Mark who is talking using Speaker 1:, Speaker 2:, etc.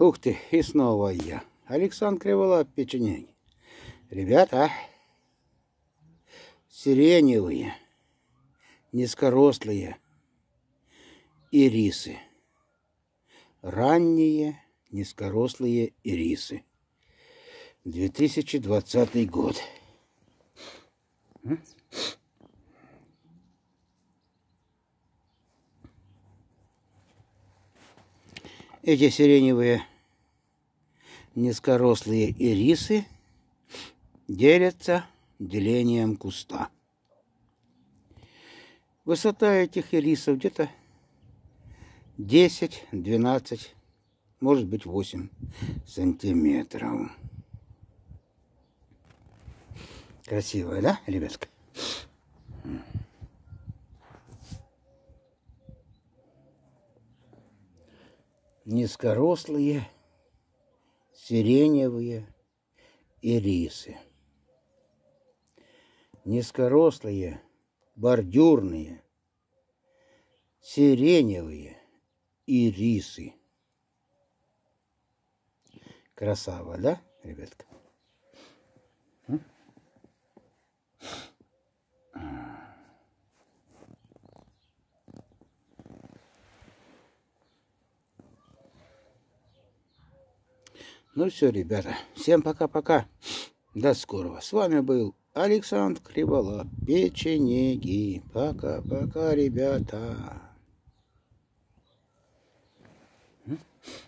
Speaker 1: Ух ты, и снова я. Александр Криволап, печенень. Ребята, сиреневые, низкорослые ирисы. Ранние низкорослые ирисы. 2020 год. Эти сиреневые низкорослые ирисы делятся делением куста. Высота этих ирисов где-то 10, 12, может быть 8 сантиметров. Красивая, да, ребятка? Низкорослые сиреневые ирисы. Низкорослые, бордюрные, сиреневые ирисы. Красава, да, ребятка? Ну все, ребята, всем пока-пока. До скорого. С вами был Александр Кривола. Печенеги. Пока-пока, ребята. Mm-hmm.